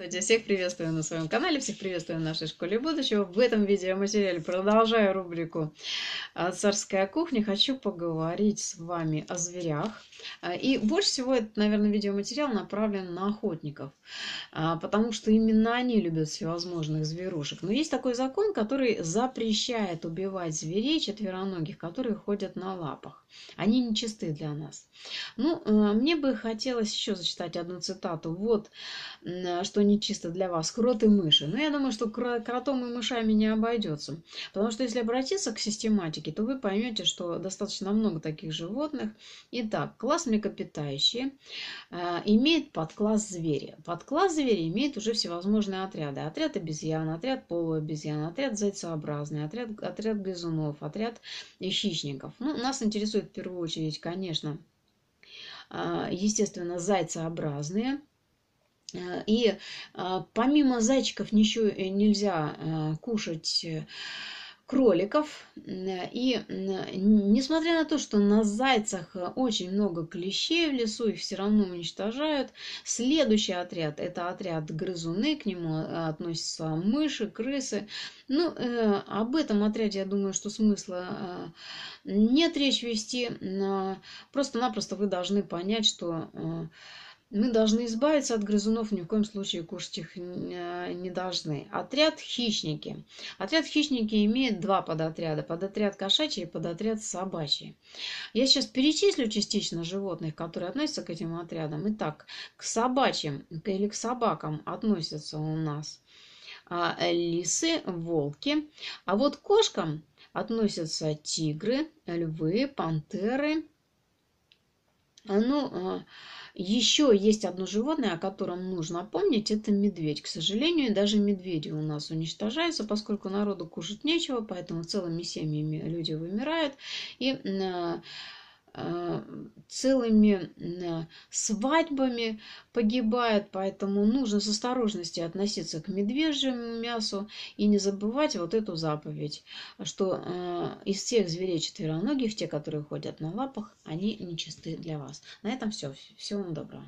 Кстати, всех приветствую на своем канале, всех приветствую в нашей школе будущего. В этом видеоматериале, продолжая рубрику «Царская кухня», хочу поговорить с вами о зверях. А, и больше всего этот, наверное, видеоматериал направлен на охотников, а, потому что именно они любят всевозможных зверушек. Но есть такой закон, который запрещает убивать зверей четвероногих, которые ходят на лапах. Они нечисты для нас. Ну, э, мне бы хотелось еще зачитать одну цитату. Вот, что нечисто для вас. Крот и мыши. Но ну, я думаю, что кротом и мышами не обойдется. Потому что если обратиться к систематике, то вы поймете, что достаточно много таких животных. Итак, класс млекопитающие э, имеет подкласс звери. Подкласс звери имеет уже всевозможные отряды. Отряд обезьян, отряд полуобезьян, отряд зайцеобразный, отряд, отряд грызунов, отряд хищников. Ну, нас интересует в первую очередь, конечно, а, естественно, зайцеобразные. А, и а, помимо зайчиков ничего э, нельзя кушать э, кроликов. И несмотря на то, что на зайцах э, очень много клещей в лесу, их все равно уничтожают, следующий отряд – это отряд грызуны, к нему э, относятся мыши, крысы. Ну, э, об этом отряде, я думаю, что смысла нет речь вести. Просто-напросто вы должны понять, что мы должны избавиться от грызунов, ни в коем случае кушать их э, не должны. Отряд хищники. Отряд хищники имеет два подотряда. Подотряд кошачий и подотряд собачий. Я сейчас перечислю частично животных, которые относятся к этим отрядам. Итак, к собачьим или к собакам относятся у нас а, лисы, волки. А вот к кошкам относятся тигры, львы, пантеры, ну, э, еще есть одно животное, о котором нужно помнить, это медведь. К сожалению, даже медведи у нас уничтожаются, поскольку народу кушать нечего, поэтому целыми семьями люди вымирают. И э, Э, целыми свадьбами погибает, поэтому нужно с осторожностью относиться к медвежьему мясу и не забывать вот эту заповедь, что э, из всех зверей четвероногих, те, которые ходят на лапах, они нечисты для вас. На этом все. Всего вам доброго.